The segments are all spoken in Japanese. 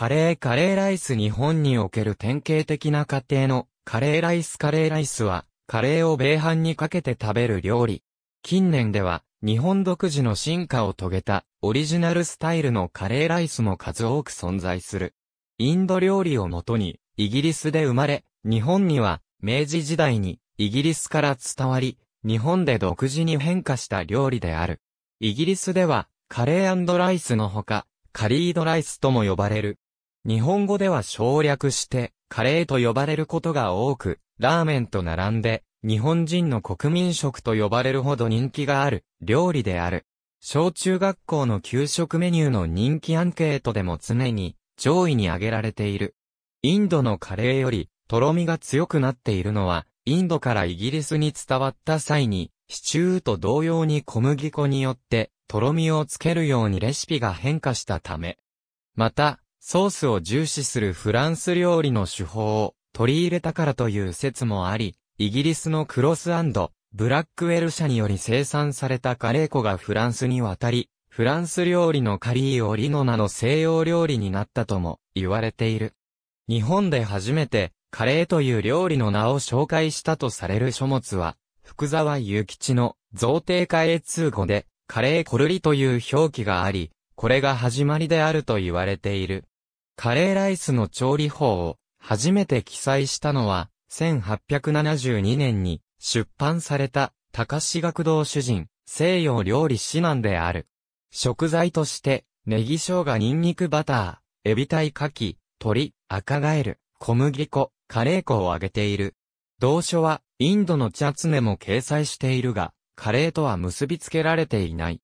カレーカレーライス日本における典型的な家庭のカレーライスカレーライスは、カレーを米飯にかけて食べる料理。近年では、日本独自の進化を遂げた、オリジナルスタイルのカレーライスも数多く存在する。インド料理をもとに、イギリスで生まれ、日本には、明治時代に、イギリスから伝わり、日本で独自に変化した料理である。イギリスでは、カレーライスのほか、カリードライスとも呼ばれる、日本語では省略して、カレーと呼ばれることが多く、ラーメンと並んで、日本人の国民食と呼ばれるほど人気がある、料理である。小中学校の給食メニューの人気アンケートでも常に、上位に挙げられている。インドのカレーより、とろみが強くなっているのは、インドからイギリスに伝わった際に、シチューと同様に小麦粉によって、とろみをつけるようにレシピが変化したため。また、ソースを重視するフランス料理の手法を取り入れたからという説もあり、イギリスのクロスブラックウェル社により生産されたカレー粉がフランスに渡り、フランス料理のカリーオリノなの西洋料理になったとも言われている。日本で初めてカレーという料理の名を紹介したとされる書物は、福沢諭吉の贈呈会通語で、カレーコルリという表記があり、これが始まりであると言われている。カレーライスの調理法を初めて記載したのは、1872年に出版された高志学堂主人、西洋料理指南である。食材として、ネギ生姜ニンニクバター、エビタイ牡蠣、鶏、赤ガエル、小麦粉、カレー粉を揚げている。同書は、インドのチャツネも掲載しているが、カレーとは結びつけられていない。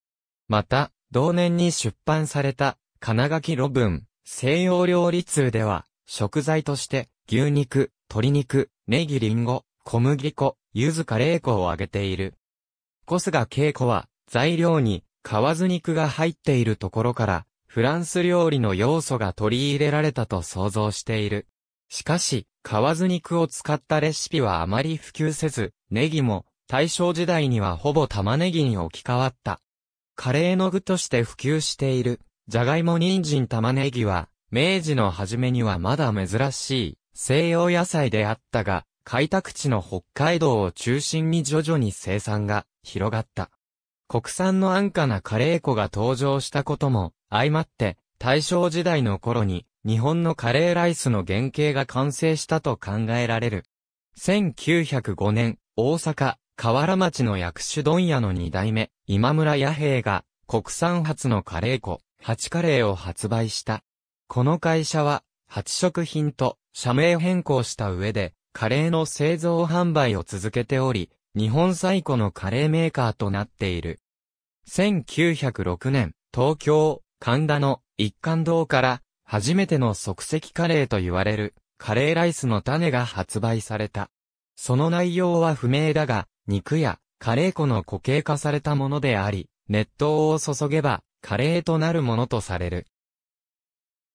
また、同年に出版された、金書きブン、西洋料理通では、食材として、牛肉、鶏肉、ネギリンゴ、小麦粉、柚子カレー粉を挙げている。小菅稽古は、材料に、皮酢肉が入っているところから、フランス料理の要素が取り入れられたと想像している。しかし、皮酢肉を使ったレシピはあまり普及せず、ネギも、大正時代にはほぼ玉ねぎに置き換わった。カレーの具として普及している。じゃがいも人参玉ねぎは、明治の初めにはまだ珍しい、西洋野菜であったが、開拓地の北海道を中心に徐々に生産が広がった。国産の安価なカレー粉が登場したことも相まって、大正時代の頃に日本のカレーライスの原型が完成したと考えられる。1905年、大阪、河原町の薬種問屋の二代目、今村弥平が国産初のカレー粉、ハチカレーを発売した。この会社は、ハチ食品と社名変更した上で、カレーの製造販売を続けており、日本最古のカレーメーカーとなっている。1906年、東京、神田の一貫堂から、初めての即席カレーと言われる、カレーライスの種が発売された。その内容は不明だが、肉やカレー粉の固形化されたものであり、熱湯を注げば、カレーとなるものとされる。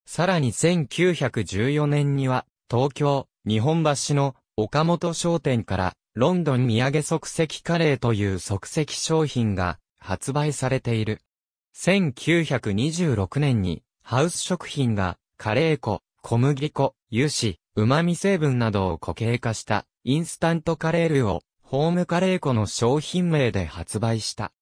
さらに1914年には、東京、日本橋の岡本商店からロンドン土産即席カレーという即席商品が発売されている。1926年にハウス食品がカレー粉、小麦粉、油脂、旨味成分などを固形化したインスタントカレールをホームカレー粉の商品名で発売した。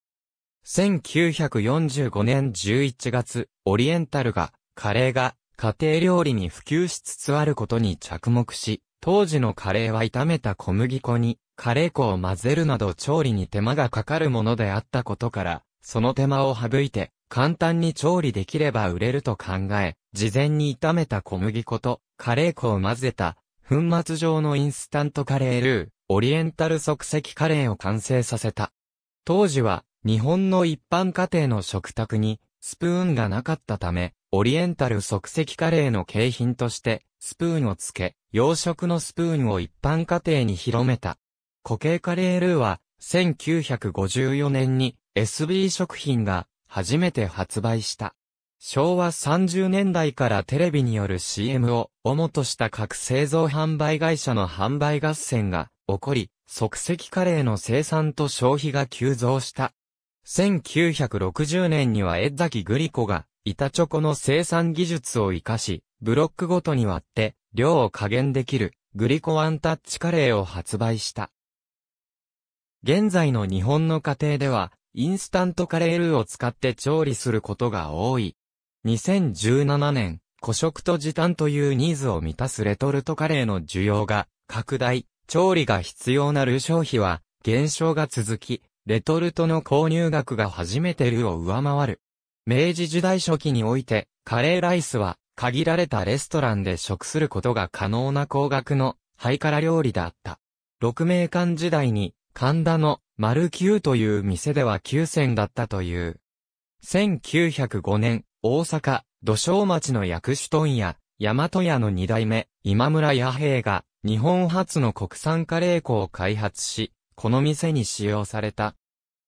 1945年11月、オリエンタルが、カレーが、家庭料理に普及しつつあることに着目し、当時のカレーは炒めた小麦粉に、カレー粉を混ぜるなど調理に手間がかかるものであったことから、その手間を省いて、簡単に調理できれば売れると考え、事前に炒めた小麦粉とカレー粉を混ぜた、粉末状のインスタントカレールー、オリエンタル即席カレーを完成させた。当時は、日本の一般家庭の食卓にスプーンがなかったため、オリエンタル即席カレーの景品としてスプーンをつけ、洋食のスプーンを一般家庭に広めた。固形カレールーは1954年に SB 食品が初めて発売した。昭和30年代からテレビによる CM を主とした各製造販売会社の販売合戦が起こり、即席カレーの生産と消費が急増した。1960年には江崎グリコが、板チョコの生産技術を活かし、ブロックごとに割って、量を加減できる、グリコワンタッチカレーを発売した。現在の日本の家庭では、インスタントカレールーを使って調理することが多い。2017年、古食と時短というニーズを満たすレトルトカレーの需要が拡大、調理が必要なルー消費は減少が続き、レトルトの購入額が初めてルを上回る。明治時代初期において、カレーライスは、限られたレストランで食することが可能な高額の、ハイカラ料理だった。六名館時代に、神田の、丸九という店では9 0だったという。1905年、大阪、土正町の薬種問屋、大和屋の二代目、今村弥平が、日本初の国産カレー粉を開発し、この店に使用された、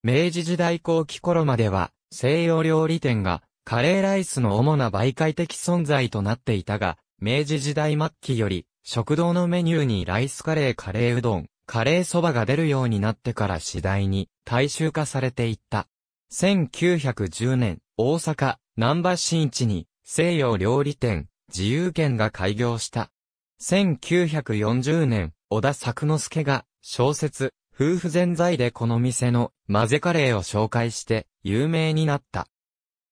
明治時代後期頃までは、西洋料理店が、カレーライスの主な媒介的存在となっていたが、明治時代末期より、食堂のメニューにライスカレーカレーうどん、カレーそばが出るようになってから次第に大衆化されていった。1910年、大阪、南波新地に西洋料理店、自由圏が開業した。1940年、小田作之助が小説、夫婦全在でこの店の混ぜカレーを紹介して有名になった。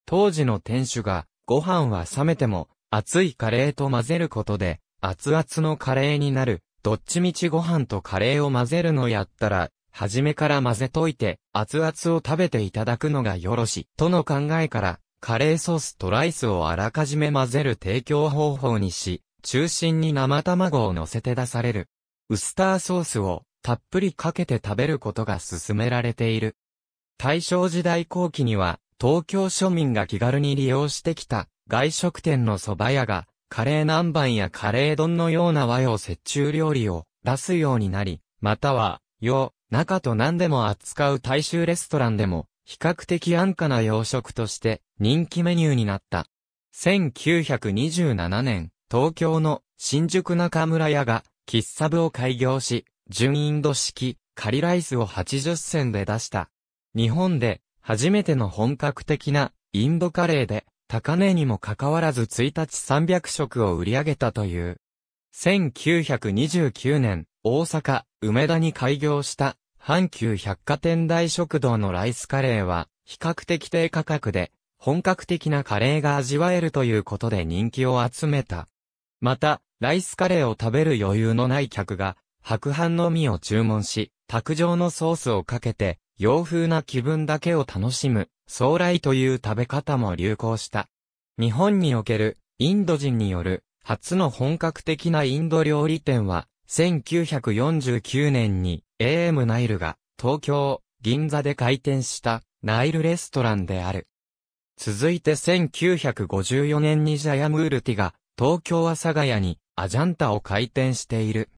当時の店主がご飯は冷めても熱いカレーと混ぜることで熱々のカレーになる。どっちみちご飯とカレーを混ぜるのやったら、初めから混ぜといて、熱々を食べていただくのがよろし、との考えから、カレーソースとライスをあらかじめ混ぜる提供方法にし、中心に生卵を乗せて出される。ウスターソースをたっぷりかけて食べることが勧められている。大正時代後期には、東京庶民が気軽に利用してきた外食店の蕎麦屋が、カレー南蛮やカレー丼のような和洋折衷料理を出すようになり、または、洋、中と何でも扱う大衆レストランでも、比較的安価な洋食として人気メニューになった。1927年、東京の新宿中村屋が喫茶部を開業し、純インド式、カリライスを80銭で出した。日本で、初めての本格的な、インドカレーで、高値にもかかわらず1日300食を売り上げたという。1929年、大阪、梅田に開業した、阪急百貨店大食堂のライスカレーは、比較的低価格で、本格的なカレーが味わえるということで人気を集めた。また、ライスカレーを食べる余裕のない客が、白飯のみを注文し、卓上のソースをかけて、洋風な気分だけを楽しむ、ソーライという食べ方も流行した。日本における、インド人による、初の本格的なインド料理店は、1949年に AM ナイルが東京、銀座で開店したナイルレストランである。続いて1954年にジャヤムールティが東京阿佐ヶ谷にアジャンタを開店している。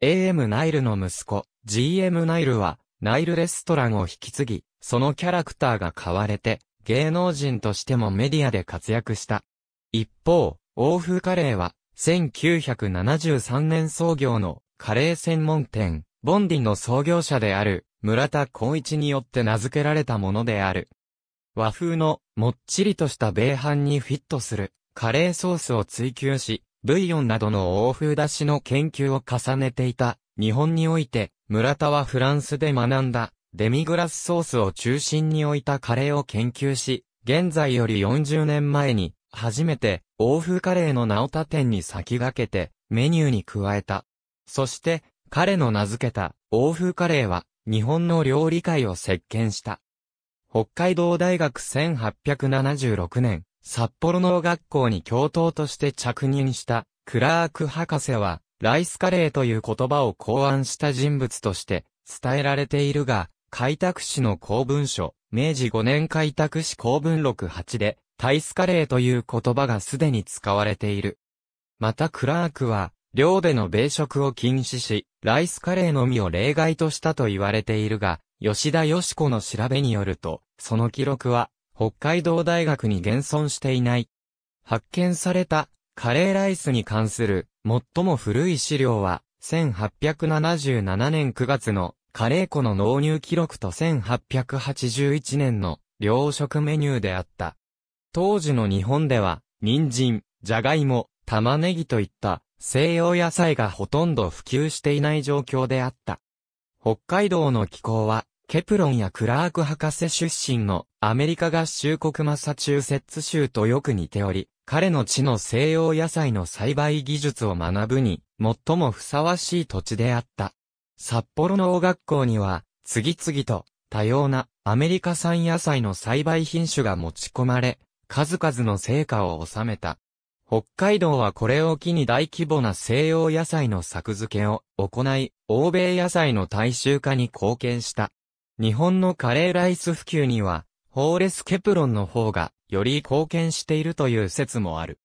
AM ナイルの息子、GM ナイルは、ナイルレストランを引き継ぎ、そのキャラクターが買われて、芸能人としてもメディアで活躍した。一方、欧風カレーは、1973年創業のカレー専門店、ボンディの創業者である、村田光一によって名付けられたものである。和風の、もっちりとした米飯にフィットする、カレーソースを追求し、ブイヨンなどの欧風出しの研究を重ねていた。日本において、村田はフランスで学んだ、デミグラスソースを中心に置いたカレーを研究し、現在より40年前に、初めて、欧風カレーの直他店に先駆けて、メニューに加えた。そして、彼の名付けた、欧風カレーは、日本の料理界を席巻した。北海道大学1876年、札幌農学校に教頭として着任したクラーク博士は、ライスカレーという言葉を考案した人物として伝えられているが、開拓史の公文書、明治5年開拓史公文録8で、タイスカレーという言葉がすでに使われている。またクラークは、寮での米食を禁止し、ライスカレーのみを例外としたと言われているが、吉田よし子の調べによると、その記録は、北海道大学に現存していない。発見されたカレーライスに関する最も古い資料は1877年9月のカレー粉の納入記録と1881年の糧食メニューであった。当時の日本では人参、じゃがいも、玉ねぎといった西洋野菜がほとんど普及していない状況であった。北海道の気候はケプロンやクラーク博士出身のアメリカ合衆国マサチューセッツ州とよく似ており、彼の地の西洋野菜の栽培技術を学ぶに、最もふさわしい土地であった。札幌農学校には、次々と多様なアメリカ産野菜の栽培品種が持ち込まれ、数々の成果を収めた。北海道はこれを機に大規模な西洋野菜の作付けを行い、欧米野菜の大衆化に貢献した。日本のカレーライス普及には、ホーレス・ケプロンの方が、より貢献しているという説もある。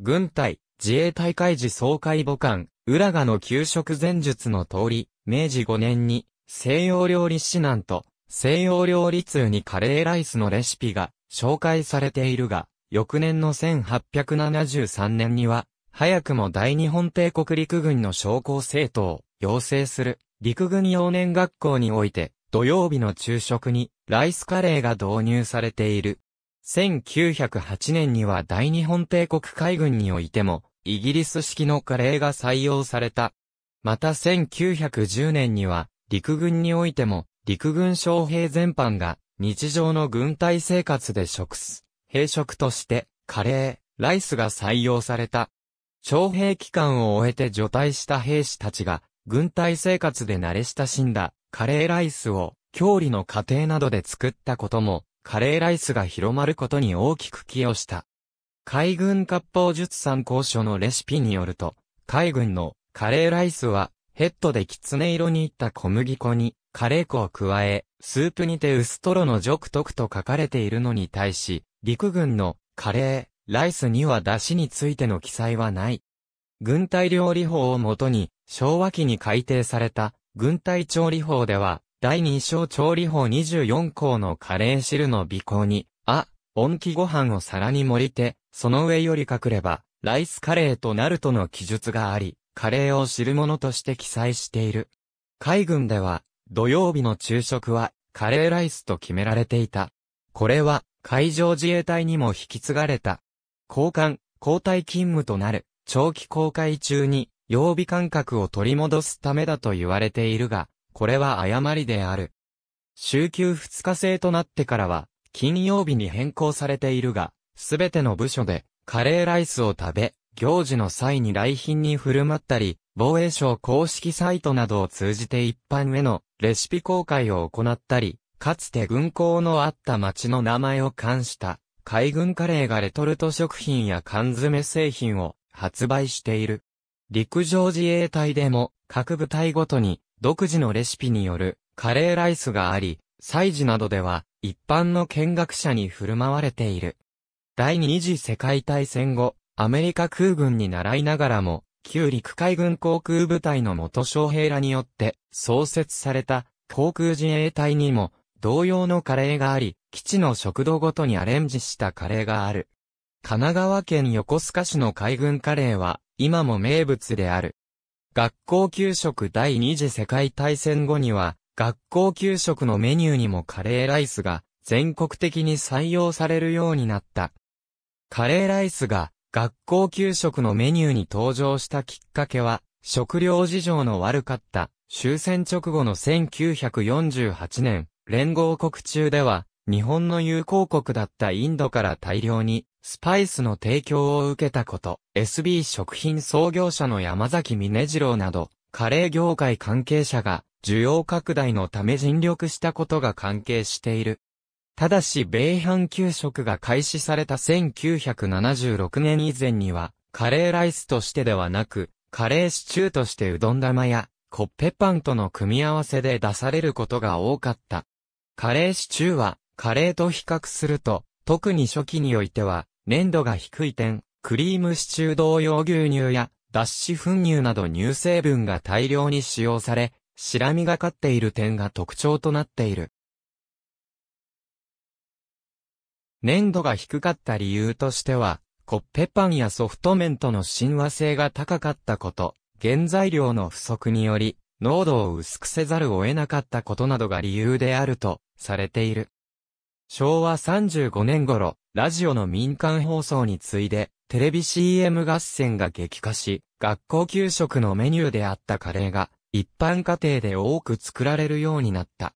軍隊、自衛隊海事総会母艦、浦賀の給食前述の通り、明治5年に、西洋料理指南と、西洋料理通にカレーライスのレシピが、紹介されているが、翌年の1873年には、早くも大日本帝国陸軍の将校生徒を養成する陸軍幼年学校において、土曜日の昼食にライスカレーが導入されている。1908年には大日本帝国海軍においても、イギリス式のカレーが採用された。また1910年には、陸軍においても、陸軍将兵全般が、日常の軍隊生活で食す、兵食として、カレー、ライスが採用された。徴兵期間を終えて除隊した兵士たちが、軍隊生活で慣れ親しんだ、カレーライスを、郷里の家庭などで作ったことも、カレーライスが広まることに大きく寄与した。海軍割烹術参考書のレシピによると、海軍のカレーライスは、ヘッドできつね色にいった小麦粉に、カレー粉を加え、スープにて薄トロのジョクトクと書かれているのに対し、陸軍のカレー、ライスには出汁についての記載はない。軍隊料理法をもとに、昭和期に改定された軍隊調理法では、第2章調理法24項のカレー汁の尾行に、あ、温気ご飯を皿に盛りて、その上より隠れば、ライスカレーとなるとの記述があり、カレーを汁物として記載している。海軍では、土曜日の昼食は、カレーライスと決められていた。これは、海上自衛隊にも引き継がれた。交換、交代勤務となる、長期航海中に、曜日感覚を取り戻すためだと言われているが、これは誤りである。週休2日制となってからは、金曜日に変更されているが、すべての部署で、カレーライスを食べ、行事の際に来賓に振る舞ったり、防衛省公式サイトなどを通じて一般へのレシピ公開を行ったり、かつて軍港のあった町の名前を冠した海軍カレーがレトルト食品や缶詰製品を発売している。陸上自衛隊でも各部隊ごとに独自のレシピによるカレーライスがあり、祭事などでは一般の見学者に振る舞われている。第二次世界大戦後、アメリカ空軍に習いながらも、旧陸海軍航空部隊の元将兵らによって創設された航空自衛隊にも同様のカレーがあり、基地の食堂ごとにアレンジしたカレーがある。神奈川県横須賀市の海軍カレーは、今も名物である。学校給食第二次世界大戦後には、学校給食のメニューにもカレーライスが全国的に採用されるようになった。カレーライスが学校給食のメニューに登場したきっかけは、食料事情の悪かった終戦直後の1948年、連合国中では、日本の友好国だったインドから大量にスパイスの提供を受けたこと、SB 食品創業者の山崎峰次郎など、カレー業界関係者が、需要拡大のため尽力したことが関係している。ただし、米飯給食が開始された1976年以前には、カレーライスとしてではなく、カレーシチューとしてうどん玉や、コッペパンとの組み合わせで出されることが多かった。カレーシチューは、カレーと比較すると、特に初期においては、粘度が低い点、クリームシチュー同様牛乳や脱脂粉乳など乳成分が大量に使用され、白みがかっている点が特徴となっている。粘度が低かった理由としては、コッペパンやソフト麺との親和性が高かったこと、原材料の不足により、濃度を薄くせざるを得なかったことなどが理由であるとされている。昭和35年頃、ラジオの民間放送に次いで、テレビ CM 合戦が激化し、学校給食のメニューであったカレーが、一般家庭で多く作られるようになった。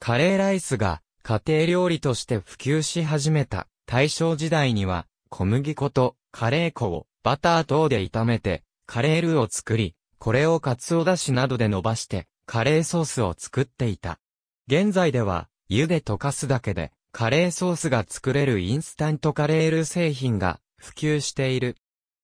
カレーライスが、家庭料理として普及し始めた、大正時代には、小麦粉とカレー粉をバター等で炒めて、カレールーを作り、これをカツオだしなどで伸ばして、カレーソースを作っていた。現在では、湯で溶かすだけで、カレーソースが作れるインスタントカレール製品が普及している。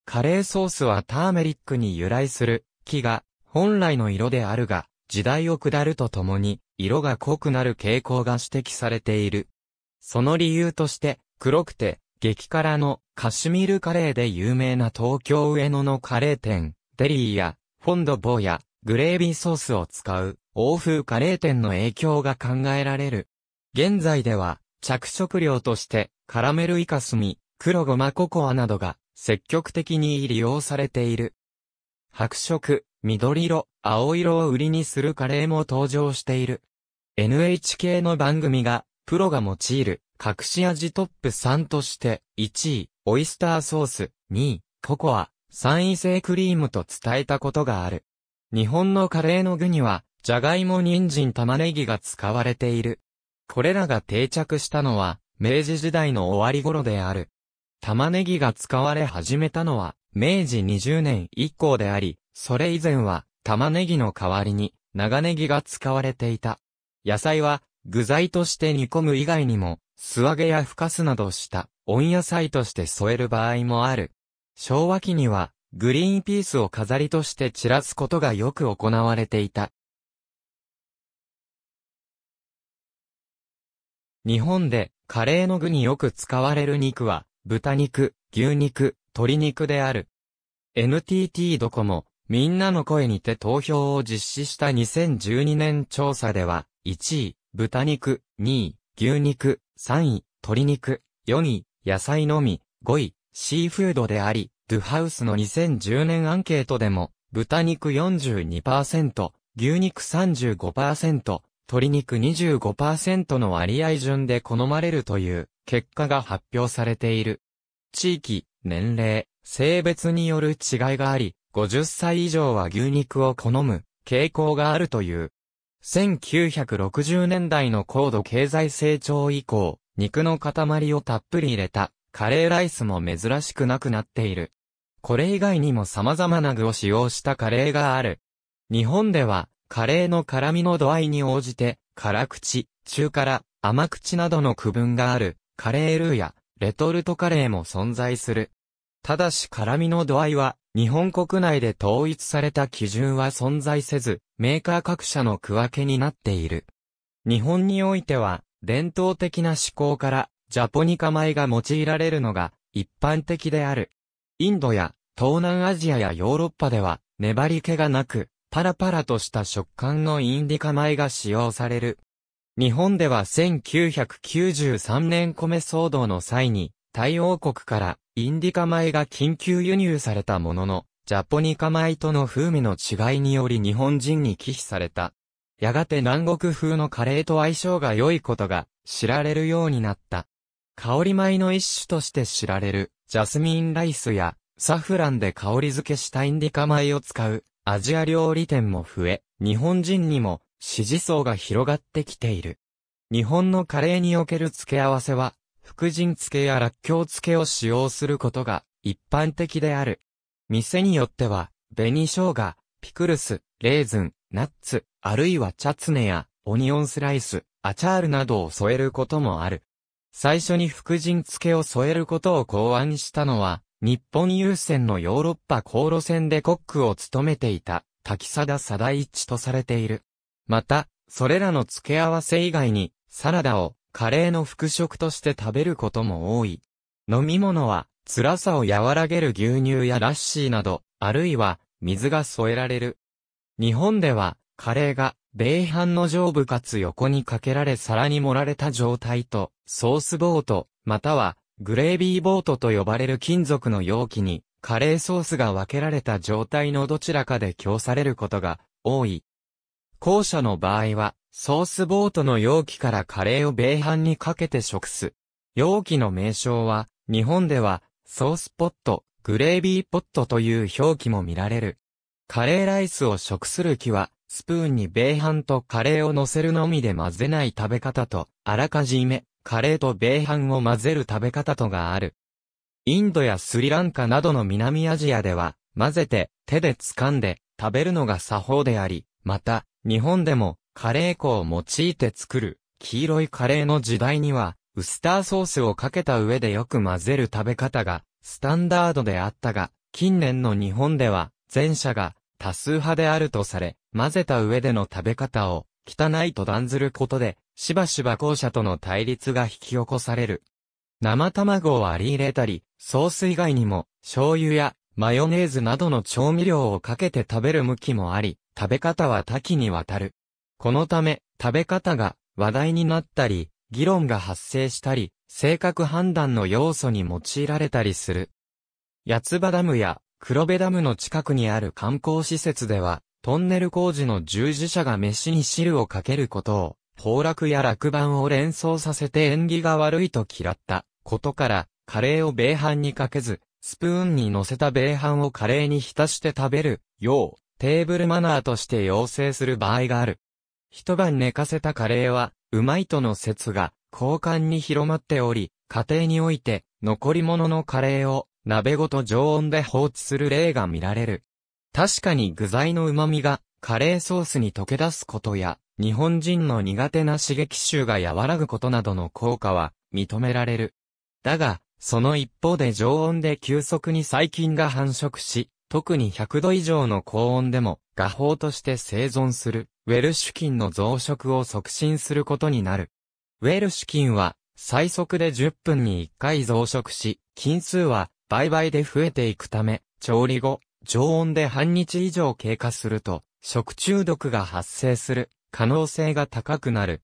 カレーソースはターメリックに由来する木が本来の色であるが、時代を下るとともに色が濃くなる傾向が指摘されている。その理由として黒くて激辛のカシミールカレーで有名な東京上野のカレー店、デリーやフォンドボーやグレービーソースを使う欧風カレー店の影響が考えられる。現在では着色料として、カラメルイカスミ、黒ごまココアなどが積極的に利用されている。白色、緑色、青色を売りにするカレーも登場している。NHK の番組が、プロが用いる、隠し味トップ3として、1位、オイスターソース、2位、ココア、3位製クリームと伝えたことがある。日本のカレーの具には、じゃがいも人参玉ねぎが使われている。これらが定着したのは、明治時代の終わり頃である。玉ねぎが使われ始めたのは、明治20年以降であり、それ以前は、玉ねぎの代わりに、長ネギが使われていた。野菜は、具材として煮込む以外にも、素揚げやふかすなどした、温野菜として添える場合もある。昭和期には、グリーンピースを飾りとして散らすことがよく行われていた。日本でカレーの具によく使われる肉は、豚肉、牛肉、鶏肉である。NTT ドコモ、みんなの声にて投票を実施した2012年調査では、1位、豚肉、2位、牛肉、3位、鶏肉、4位、野菜のみ、5位、シーフードであり、ドゥハウスの2010年アンケートでも、豚肉42%、牛肉35%、鶏肉25%の割合順で好まれるという結果が発表されている。地域、年齢、性別による違いがあり、50歳以上は牛肉を好む傾向があるという。1960年代の高度経済成長以降、肉の塊をたっぷり入れたカレーライスも珍しくなくなっている。これ以外にも様々な具を使用したカレーがある。日本ではカレーの辛味の度合いに応じて、辛口、中辛、甘口などの区分がある、カレールーや、レトルトカレーも存在する。ただし辛味の度合いは、日本国内で統一された基準は存在せず、メーカー各社の区分けになっている。日本においては、伝統的な思考から、ジャポニカ米が用いられるのが、一般的である。インドや、東南アジアやヨーロッパでは、粘り気がなく、パラパラとした食感のインディカ米が使用される。日本では1993年米騒動の際に、タイ王国からインディカ米が緊急輸入されたものの、ジャポニカ米との風味の違いにより日本人に忌避された。やがて南国風のカレーと相性が良いことが知られるようになった。香り米の一種として知られるジャスミンライスやサフランで香り付けしたインディカ米を使うアジア料理店も増え、日本人にも支持層が広がってきている。日本のカレーにおける付け合わせは、福神漬けやらっきょう漬けを使用することが一般的である。店によっては、紅生姜、ピクルス、レーズン、ナッツ、あるいはチャツネやオニオンスライス、アチャールなどを添えることもある。最初に福神漬けを添えることを考案したのは、日本郵船のヨーロッパ航路線でコックを務めていた、滝貞貞一とされている。また、それらの付け合わせ以外に、サラダをカレーの副食として食べることも多い。飲み物は、辛さを和らげる牛乳やラッシーなど、あるいは、水が添えられる。日本では、カレーが、米飯の上部かつ横にかけられ皿に盛られた状態と、ソースボート、または、グレービーボートと呼ばれる金属の容器に、カレーソースが分けられた状態のどちらかで供されることが多い。後者の場合は、ソースボートの容器からカレーを米飯にかけて食す。容器の名称は、日本では、ソースポット、グレービーポットという表記も見られる。カレーライスを食する木は、スプーンに米飯とカレーを乗せるのみで混ぜない食べ方と、あらかじめ、カレーと米飯を混ぜる食べ方とがある。インドやスリランカなどの南アジアでは、混ぜて、手で掴んで、食べるのが作法であり、また、日本でも、カレー粉を用いて作る、黄色いカレーの時代には、ウスターソースをかけた上でよく混ぜる食べ方が、スタンダードであったが、近年の日本では、前者が、多数派であるとされ、混ぜた上での食べ方を、汚いと断ずることで、しばしば校舎との対立が引き起こされる。生卵を割り入れたり、ソース以外にも、醤油やマヨネーズなどの調味料をかけて食べる向きもあり、食べ方は多岐にわたる。このため、食べ方が話題になったり、議論が発生したり、性格判断の要素に用いられたりする。八つ葉ダムや黒部ダムの近くにある観光施設では、トンネル工事の従事者が飯に汁をかけることを、崩落や落盤を連想させて縁起が悪いと嫌ったことから、カレーを米飯にかけず、スプーンに乗せた米飯をカレーに浸して食べるよう、テーブルマナーとして要請する場合がある。一晩寝かせたカレーは、うまいとの説が、交換に広まっており、家庭において、残り物のカレーを、鍋ごと常温で放置する例が見られる。確かに具材の旨味がカレーソースに溶け出すことや、日本人の苦手な刺激臭が和らぐことなどの効果は認められる。だが、その一方で常温で急速に細菌が繁殖し、特に100度以上の高温でも画法として生存するウェルシュ菌の増殖を促進することになる。ウェルシュ菌は最速で10分に1回増殖し、菌数は倍々で増えていくため、調理後、常温で半日以上経過すると、食中毒が発生する可能性が高くなる。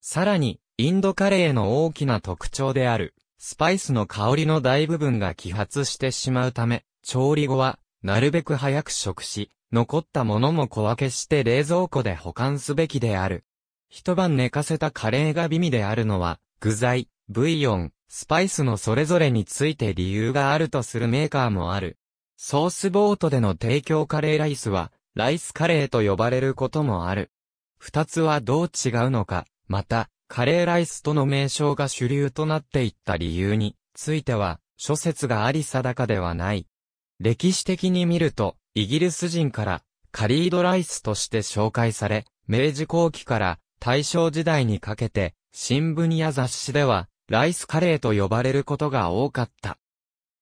さらに、インドカレーの大きな特徴である、スパイスの香りの大部分が揮発してしまうため、調理後は、なるべく早く食し、残ったものも小分けして冷蔵庫で保管すべきである。一晩寝かせたカレーが美味であるのは、具材、ブイヨン、スパイスのそれぞれについて理由があるとするメーカーもある。ソースボートでの提供カレーライスは、ライスカレーと呼ばれることもある。二つはどう違うのか、また、カレーライスとの名称が主流となっていった理由については、諸説があり定かではない。歴史的に見ると、イギリス人からカリードライスとして紹介され、明治後期から大正時代にかけて、新聞や雑誌では、ライスカレーと呼ばれることが多かった。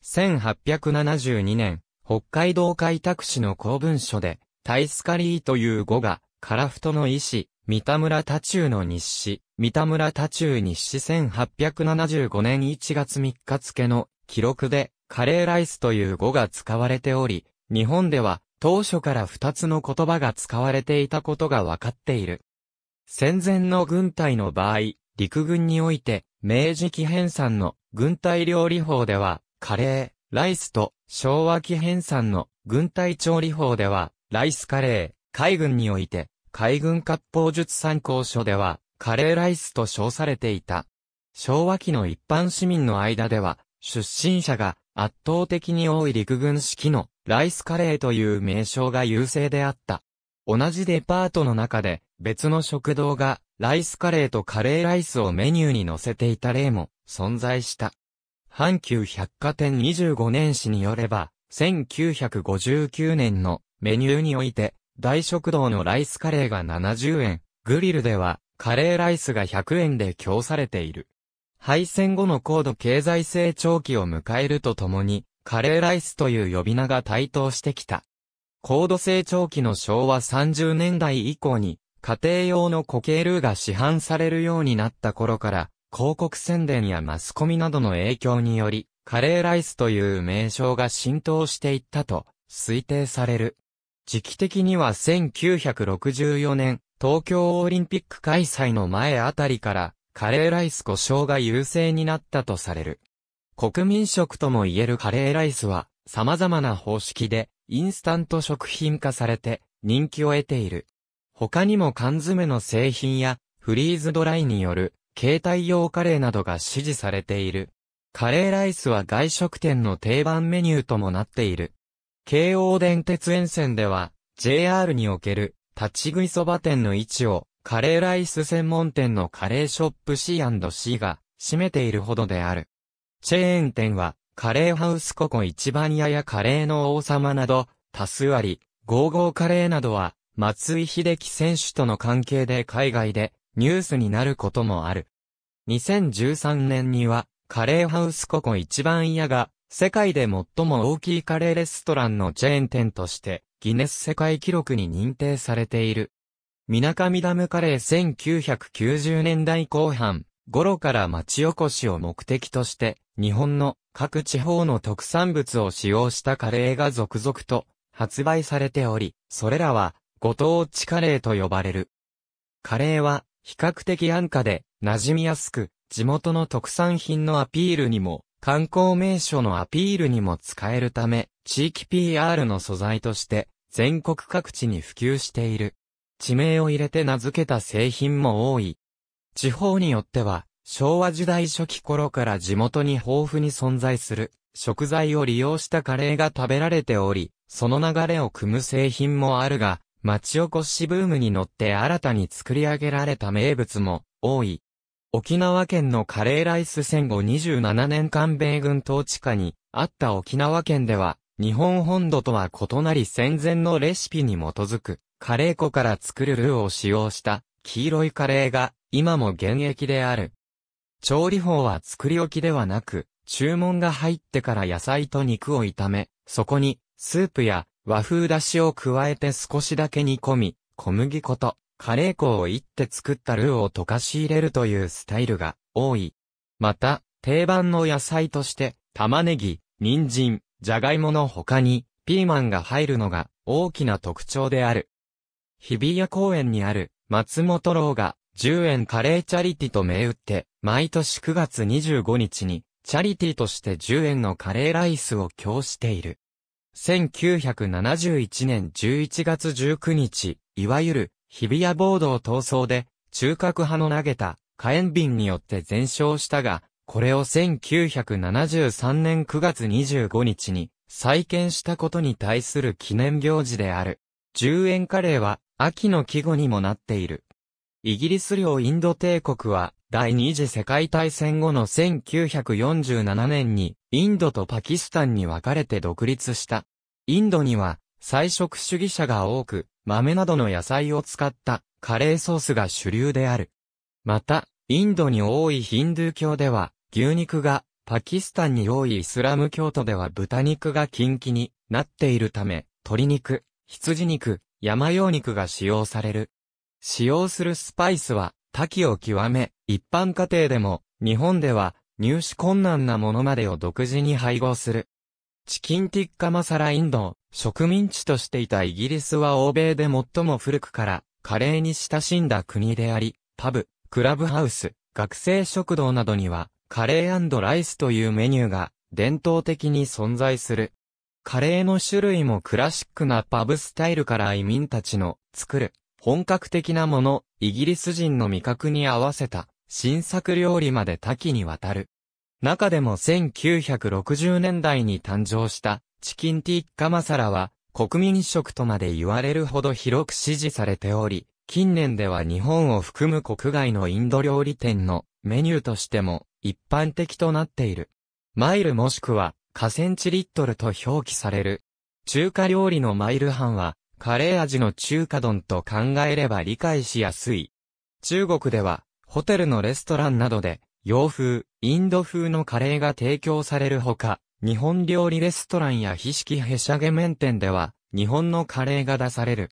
1872年、北海道開拓史の公文書で、タイスカリーという語が、カラフトの医師、三田村多中の日誌、三田村多中日誌1875年1月3日付の記録で、カレーライスという語が使われており、日本では当初から2つの言葉が使われていたことが分かっている。戦前の軍隊の場合、陸軍において、明治紀編産の軍隊料理法では、カレー、ライスと昭和期編んの軍隊調理法では、ライスカレー、海軍において、海軍割烹術参考書では、カレーライスと称されていた。昭和期の一般市民の間では、出身者が圧倒的に多い陸軍式のライスカレーという名称が優勢であった。同じデパートの中で別の食堂がライスカレーとカレーライスをメニューに載せていた例も存在した。阪急百貨店25年史によれば、1959年のメニューにおいて、大食堂のライスカレーが70円、グリルではカレーライスが100円で供されている。敗戦後の高度経済成長期を迎えるとともに、カレーライスという呼び名が台頭してきた。高度成長期の昭和30年代以降に、家庭用の固形ルーが市販されるようになった頃から、広告宣伝やマスコミなどの影響により、カレーライスという名称が浸透していったと推定される。時期的には1964年、東京オリンピック開催の前あたりから、カレーライス故障が優勢になったとされる。国民食とも言えるカレーライスは、様々な方式で、インスタント食品化されて、人気を得ている。他にも缶詰の製品や、フリーズドライによる、携帯用カレーなどが支持されている。カレーライスは外食店の定番メニューともなっている。京王電鉄沿線では、JR における立ち食いそば店の位置を、カレーライス専門店のカレーショップ C&C が占めているほどである。チェーン店は、カレーハウスココ一番屋やカレーの王様など、多数あり、ゴーゴーカレーなどは、松井秀樹選手との関係で海外でニュースになることもある。2013年には、カレーハウスココ一番嫌が、世界で最も大きいカレーレストランのチェーン店として、ギネス世界記録に認定されている。かみダムカレー1990年代後半頃から町おこしを目的として、日本の各地方の特産物を使用したカレーが続々と発売されており、それらはご当地カレーと呼ばれる。カレーは比較的安価で馴染みやすく、地元の特産品のアピールにも、観光名所のアピールにも使えるため、地域 PR の素材として、全国各地に普及している。地名を入れて名付けた製品も多い。地方によっては、昭和時代初期頃から地元に豊富に存在する食材を利用したカレーが食べられており、その流れを組む製品もあるが、町おこしブームに乗って新たに作り上げられた名物も多い。沖縄県のカレーライス戦後27年間米軍統治下にあった沖縄県では、日本本土とは異なり戦前のレシピに基づく、カレー粉から作るルーを使用した黄色いカレーが今も現役である。調理法は作り置きではなく、注文が入ってから野菜と肉を炒め、そこにスープや和風だしを加えて少しだけ煮込み、小麦粉とカレー粉をいって作ったルーを溶かし入れるというスタイルが多い。また、定番の野菜として、玉ねぎ、人参、じゃがいもの他に、ピーマンが入るのが大きな特徴である。日比谷公園にある松本楼が10円カレーチャリティと銘打って、毎年9月25日にチャリティとして10円のカレーライスを供している。1971年11月19日、いわゆる日比谷暴動闘争で、中核派の投げた火炎瓶によって全焼したが、これを1973年9月25日に再建したことに対する記念行事である。10円カレーは秋の季語にもなっている。イギリス領インド帝国は第二次世界大戦後の1947年にインドとパキスタンに分かれて独立した。インドには、菜食主義者が多く、豆などの野菜を使ったカレーソースが主流である。また、インドに多いヒンドゥー教では、牛肉が、パキスタンに多いイスラム教徒では豚肉が禁忌になっているため、鶏肉、羊肉、山用肉が使用される。使用するスパイスは多岐を極め、一般家庭でも、日本では入手困難なものまでを独自に配合する。チキンティッカマサラインド、植民地としていたイギリスは欧米で最も古くから、カレーに親しんだ国であり、パブ、クラブハウス、学生食堂などには、カレーライスというメニューが、伝統的に存在する。カレーの種類もクラシックなパブスタイルから移民たちの、作る、本格的なもの、イギリス人の味覚に合わせた、新作料理まで多岐にわたる。中でも1960年代に誕生したチキンティッカマサラは国民食とまで言われるほど広く支持されており、近年では日本を含む国外のインド料理店のメニューとしても一般的となっている。マイルもしくは河川チリットルと表記される。中華料理のマイル飯はカレー味の中華丼と考えれば理解しやすい。中国ではホテルのレストランなどで、洋風、インド風のカレーが提供されるほか、日本料理レストランや非式へしゃげ麺店では、日本のカレーが出される。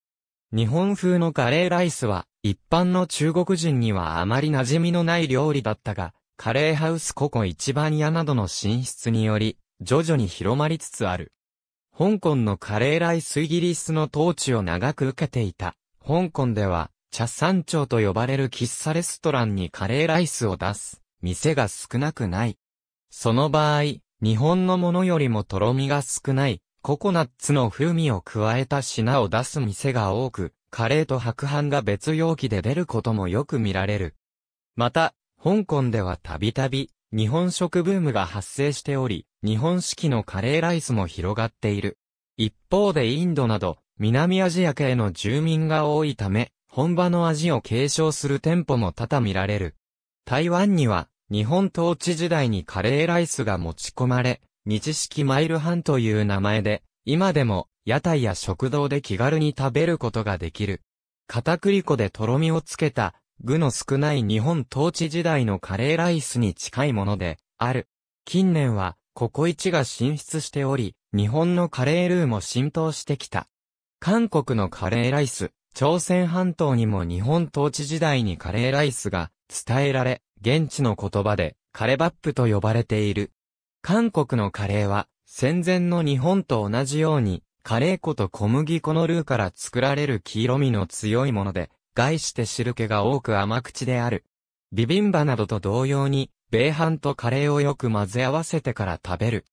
日本風のカレーライスは、一般の中国人にはあまり馴染みのない料理だったが、カレーハウスココ一番屋などの進出により、徐々に広まりつつある。香港のカレーライスイギリスの統治を長く受けていた。香港では、茶山町と呼ばれる喫茶レストランにカレーライスを出す店が少なくない。その場合、日本のものよりもとろみが少ないココナッツの風味を加えた品を出す店が多く、カレーと白飯が別容器で出ることもよく見られる。また、香港ではたびたび日本食ブームが発生しており、日本式のカレーライスも広がっている。一方でインドなど南アジア系の住民が多いため、本場の味を継承する店舗も多々見られる。台湾には、日本統治時代にカレーライスが持ち込まれ、日式マイルハンという名前で、今でも屋台や食堂で気軽に食べることができる。片栗粉でとろみをつけた、具の少ない日本統治時代のカレーライスに近いもので、ある。近年は、ココイチが進出しており、日本のカレールーも浸透してきた。韓国のカレーライス、朝鮮半島にも日本統治時代にカレーライスが伝えられ、現地の言葉でカレバップと呼ばれている。韓国のカレーは戦前の日本と同じようにカレー粉と小麦粉のルーから作られる黄色みの強いもので、概して汁気が多く甘口である。ビビンバなどと同様に、米飯とカレーをよく混ぜ合わせてから食べる。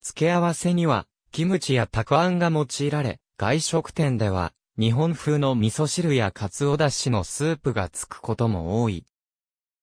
付け合わせには、キムチやたくあんが用いられ、外食店では、日本風の味噌汁やカツオだしのスープがつくことも多い。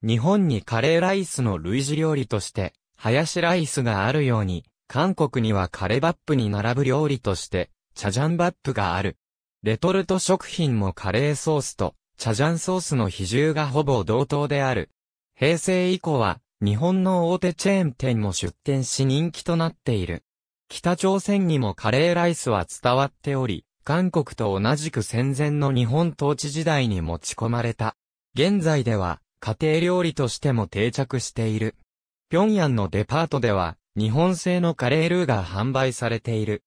日本にカレーライスの類似料理として、ハヤシライスがあるように、韓国にはカレーバップに並ぶ料理として、チャジャンバップがある。レトルト食品もカレーソースと、チャジャンソースの比重がほぼ同等である。平成以降は、日本の大手チェーン店も出店し人気となっている。北朝鮮にもカレーライスは伝わっており、韓国と同じく戦前の日本統治時代に持ち込まれた。現在では、家庭料理としても定着している。平壌のデパートでは、日本製のカレールーが販売されている。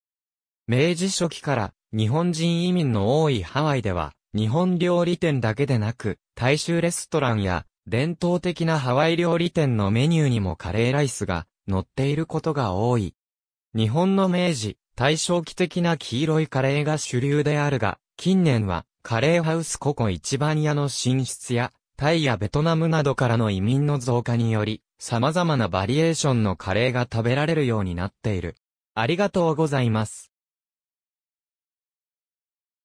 明治初期から日本人移民の多いハワイでは、日本料理店だけでなく、大衆レストランや伝統的なハワイ料理店のメニューにもカレーライスが載っていることが多い。日本の明治、対照期的な黄色いカレーが主流であるが、近年は、カレーハウスココ一番屋の進出や、タイやベトナムなどからの移民の増加により、様々なバリエーションのカレーが食べられるようになっている。ありがとうございます。